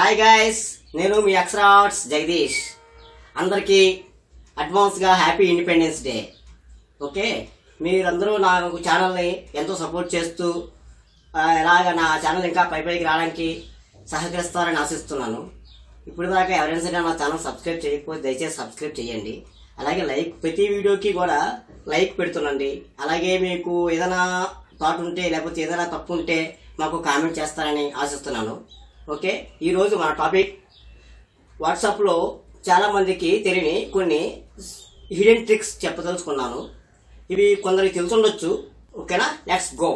hi guys నేను మీ అక్షరా arts Jagadish అందరికీ అడ్వాన్స్గా హ్యాపీ ఇండిపెండెన్స్ డే ఓకే మీరందరూ నాకు ఛానల్ని ఎంతో సపోర్ట్ చేస్తూ ఎలాగ నా ఛానల్ ఇంకా పై పైకి రావడానికి సహకరిస్తారని ఆశిస్తున్నాను ఇప్పుడు దాకా ఎవరైనా సరే నా ఛానల్ సబ్స్క్రైబ్ చేయకపోతే దయచేసి సబ్స్క్రైబ్ చేయండి అలాగే లైక్ ప్రతి వీడియోకి కూడా లైక్ పెడుతుండండి అలాగే మీకు ఏదైనా థాట్ ఉంటే లేకపోతే ఏదైనా తప్పు ఉంటే మాకు కామెంట్ చేస్తారని ఆశిస్తున్నాను ఓకే ఈరోజు మన టాపిక్ వాట్సాప్లో చాలామందికి తెలియని కొన్ని హిడెన్ ట్రిక్స్ చెప్పదలుచుకున్నాను ఇవి కొందరికి తెలుసుండొచ్చు ఓకేనా లెట్స్ గో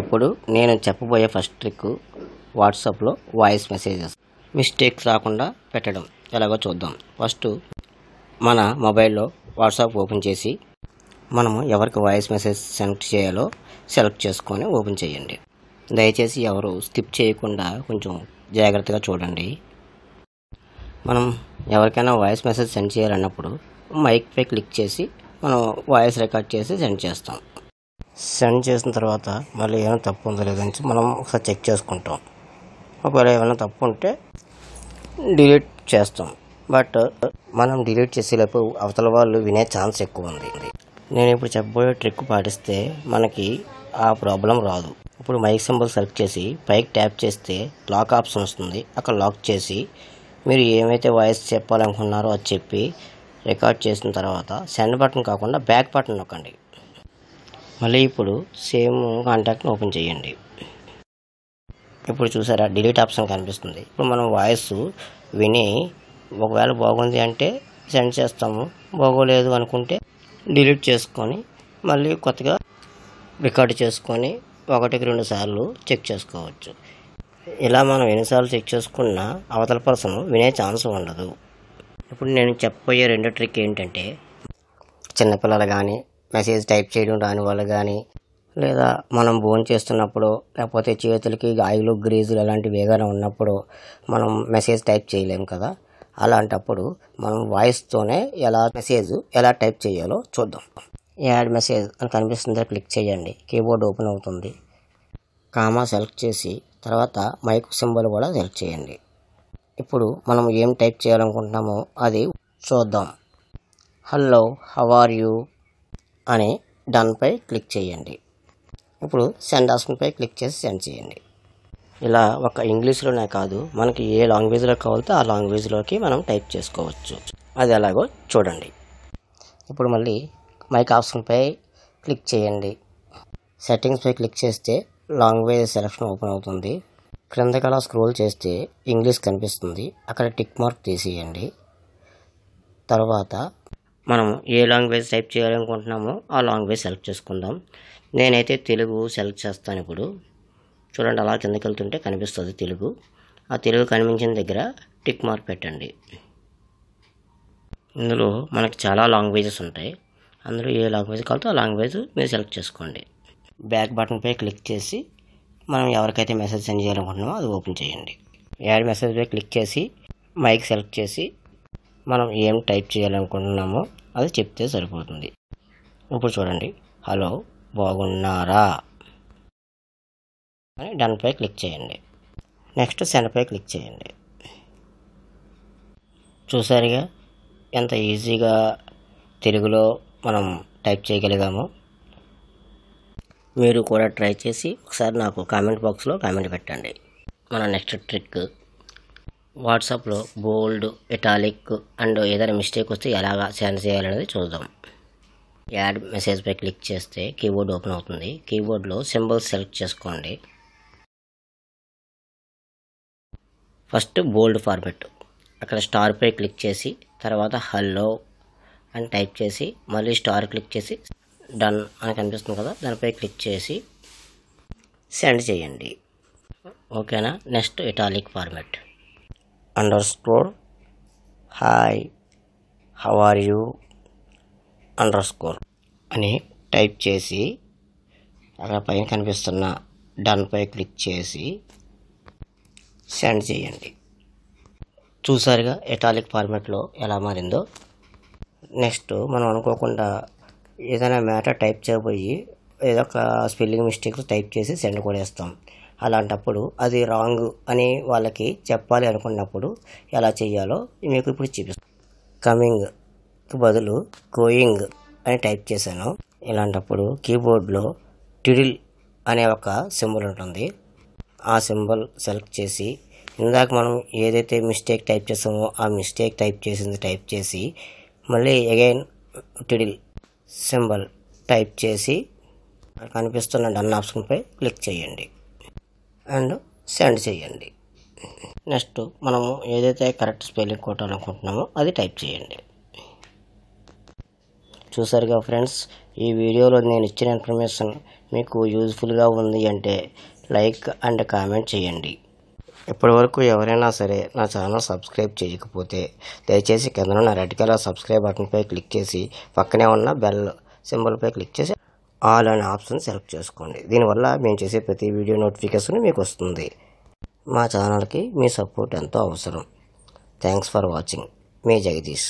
ఇప్పుడు నేను చెప్పబోయే ఫస్ట్ ట్రిక్ వాట్సాప్లో వాయిస్ మెసేజెస్ మిస్టేక్స్ రాకుండా పెట్టడం ఎలాగో చూద్దాం ఫస్ట్ మన మొబైల్లో వాట్సాప్ ఓపెన్ చేసి మనము ఎవరికి వాయిస్ మెసేజ్ సెలెక్ట్ చేయాలో సెలెక్ట్ చేసుకొని ఓపెన్ చేయండి దయచేసి ఎవరు స్కిప్ చేయకుండా కొంచెం జాగ్రత్తగా చూడండి మనం ఎవరికైనా వాయిస్ మెసేజ్ సెండ్ చేయాలన్నప్పుడు మైక్పై క్లిక్ చేసి మనం వాయిస్ రికార్డ్ చేసి సెండ్ చేస్తాం సెండ్ చేసిన తర్వాత మళ్ళీ ఏమైనా తప్పు ఉందో లేదని మనం ఒకసారి చెక్ చేసుకుంటాం ఒకవేళ ఏమైనా తప్పు ఉంటే డిలీట్ చేస్తాం బట్ మనం డిలీట్ చేసేలోపు అవతల వాళ్ళు వినే ఛాన్స్ ఎక్కువ ఉంది నేను ఇప్పుడు చెప్పబోయే ట్రిక్ పాటిస్తే మనకి ఆ ప్రాబ్లం రాదు ఇప్పుడు మైక్ సింబల్ సెలెక్ట్ చేసి పైకి ట్యాప్ చేస్తే లాక్ ఆప్షన్ వస్తుంది అక్కడ లాక్ చేసి మీరు ఏమైతే వాయిస్ చెప్పాలనుకున్నారో అది చెప్పి రికార్డ్ చేసిన తర్వాత సెండ్ బటన్ కాకుండా బ్యాక్ బటన్ నొక్కండి మళ్ళీ ఇప్పుడు సేమ్ కాంటాక్ట్ని ఓపెన్ చేయండి ఇప్పుడు చూసారా డిలీట్ ఆప్షన్ కనిపిస్తుంది ఇప్పుడు మనం వాయిస్ విని ఒకవేళ బాగుంది అంటే సెండ్ చేస్తాము బాగోలేదు అనుకుంటే డిలీట్ చేసుకొని మళ్ళీ కొత్తగా రికార్డ్ చేసుకొని ఒకటికి రెండు సార్లు చెక్ చేసుకోవచ్చు ఇలా మనం ఎన్నిసార్లు చెక్ చేసుకున్న అవతల పర్సన్ వినే ఛాన్స్ ఉండదు ఇప్పుడు నేను చెప్పబోయే రెండో ట్రిక్ ఏంటంటే చిన్నపిల్లలు కానీ మెసేజ్ టైప్ చేయడం రాని వాళ్ళు కానీ లేదా మనం భోజనం చేస్తున్నప్పుడు లేకపోతే చేతులకి గాయలు గ్రీజులు అలాంటివి ఏదైనా ఉన్నప్పుడు మనం మెసేజ్ టైప్ చేయలేం కదా అలాంటప్పుడు మనం వాయిస్తోనే ఎలా మెసేజ్ ఎలా టైప్ చేయాలో చూద్దాం యాడ్ మెసేజ్ అని కనిపిస్తుంది క్లిక్ చేయండి కీబోర్డ్ ఓపెన్ అవుతుంది కామా సెలెక్ట్ చేసి తర్వాత మైక్ సింబల్ కూడా సెలెక్ట్ చేయండి ఇప్పుడు మనం ఏం టైప్ చేయాలనుకుంటున్నామో అది చూద్దాం హలో హవ్ ఆర్ యూ అని డన్పై క్లిక్ చేయండి ఇప్పుడు సెండ్ ఆప్షన్పై క్లిక్ చేసి సెండ్ చేయండి ఇలా ఒక ఇంగ్లీష్లోనే కాదు మనకి ఏ లాంగ్వేజ్లో కావాలితే ఆ లాంగ్వేజ్లోకి మనం టైప్ చేసుకోవచ్చు అది ఎలాగో చూడండి ఇప్పుడు మళ్ళీ మైక్ ఆప్షన్పై క్లిక్ చేయండి సెట్టింగ్స్పై క్లిక్ చేస్తే లాంగ్వేజ్ సెలక్షన్ ఓపెన్ అవుతుంది క్రిందకలా స్క్రోల్ చేస్తే ఇంగ్లీష్ కనిపిస్తుంది అక్కడ టిక్ మార్క్ తీసేయండి తర్వాత మనం ఏ లాంగ్వేజ్ టైప్ చేయాలనుకుంటున్నామో ఆ లాంగ్వేజ్ సెలెక్ట్ చేసుకుందాం నేనైతే తెలుగు సెలెక్ట్ చేస్తాను ఇప్పుడు చూడండి అలా కిందకి వెళ్తుంటే కనిపిస్తుంది తెలుగు ఆ తెలుగు కనిపించిన దగ్గర టిక్ మార్క్ పెట్టండి ఇందులో మనకు చాలా లాంగ్వేజెస్ ఉంటాయి అందులో ఏ లాంగ్వేజ్ కావాలో ఆ లాంగ్వేజ్ మీరు సెలెక్ట్ చేసుకోండి బ్యాక్ బటన్పై క్లిక్ చేసి మనం ఎవరికైతే మెసేజ్ సెండ్ చేయాలనుకుంటున్నామో అది ఓపెన్ చేయండి యాడ్ మెసేజ్పై క్లిక్ చేసి మైక్ సెలెక్ట్ చేసి మనం ఏం టైప్ చేయాలనుకుంటున్నామో అది చెప్తే సరిపోతుంది ఇప్పుడు చూడండి హలో బాగున్నారా అని డన్పై క్లిక్ చేయండి నెక్స్ట్ పై క్లిక్ చేయండి చూసారుగా ఎంత ఈజీగా తెలుగులో మనం టైప్ చేయగలిగామో మీరు కూడా ట్రై చేసి ఒకసారి నాకు కామెంట్ బాక్స్లో కామెంట్ పెట్టండి మన నెక్స్ట్ ట్రిక్ వాట్సాప్లో బోల్డ్ ఇటాలిక్ అండ్ ఏదైనా మిస్టేక్ వస్తే ఎలాగా సెండ్ చేయాలనేది చూద్దాం యాడ్ మెసేజ్పై క్లిక్ చేస్తే కీబోర్డ్ ఓపెన్ అవుతుంది కీబోర్డ్లో సింబల్స్ సెలెక్ట్ చేసుకోండి ఫస్ట్ బోల్డ్ ఫార్మెట్ అక్కడ స్టార్పై క్లిక్ చేసి తర్వాత హలో అని టైప్ చేసి మళ్ళీ స్టార్ క్లిక్ చేసి డన్ అని కనిపిస్తుంది కదా దానిపై క్లిక్ చేసి సెండ్ చేయండి ఓకేనా next italic format underscore hi how are you underscore అని టైప్ చేసి అక్కడ పైన కనిపిస్తున్న డన్పై క్లిక్ చేసి సెండ్ చేయండి చూసారుగా ఎటాలిక్ ఫార్మాట్లో ఎలా మారిందో నెక్స్ట్ మనం అనుకోకుండా ఏదైనా మ్యాటర్ టైప్ చేయబోయి ఏదో ఒక స్పెల్లింగ్ మిస్టేక్ టైప్ చేసి సెండ్ వేస్తాం అలాంటప్పుడు అది రాంగ్ అని వాళ్ళకి చెప్పాలి అనుకున్నప్పుడు ఎలా చేయాలో మీకు ఇప్పుడు చూపిస్తాను కమింగ్ బదులు గోయింగ్ అని టైప్ చేశాను ఇలాంటప్పుడు కీబోర్డ్లో టిడిల్ అనే ఒక సింబల్ ఉంటుంది ఆ సింబల్ సెలెక్ట్ చేసి ఇందాక మనం ఏదైతే మిస్టేక్ టైప్ చేసామో ఆ మిస్టేక్ టైప్ చేసింది టైప్ చేసి మళ్ళీ అగైన్ టిడిల్ సింబల్ టైప్ చేసి కనిపిస్తున్న డన్ ఆప్షన్పై క్లిక్ చేయండి అండ్ సెండ్ చేయండి నెక్స్ట్ మనము ఏదైతే కరెక్ట్ స్పెల్లింగ్ కొట్టాలనుకుంటున్నామో అది టైప్ చేయండి చూసారుగా ఫ్రెండ్స్ ఈ వీడియోలో నేను ఇచ్చిన ఇన్ఫర్మేషన్ మీకు యూజ్ఫుల్గా ఉంది అంటే లైక్ అండ్ కామెంట్ చేయండి ఇప్పటివరకు ఎవరైనా సరే నా ఛానల్ సబ్స్క్రైబ్ చేయకపోతే దయచేసి కింద ఉన్న రెడ్ కలర్ సబ్స్క్రైబ్ బటన్పై క్లిక్ చేసి పక్కనే ఉన్న బెల్ సింబల్పై క్లిక్ చేసి ఆల్ అనే ఆప్షన్ సెలెక్ట్ చేసుకోండి దీనివల్ల మేము చేసే ప్రతి వీడియో నోటిఫికేషన్ మీకు వస్తుంది మా ఛానల్కి మీ సపోర్ట్ ఎంతో అవసరం థ్యాంక్స్ ఫర్ వాచింగ్ మీ జగదీష్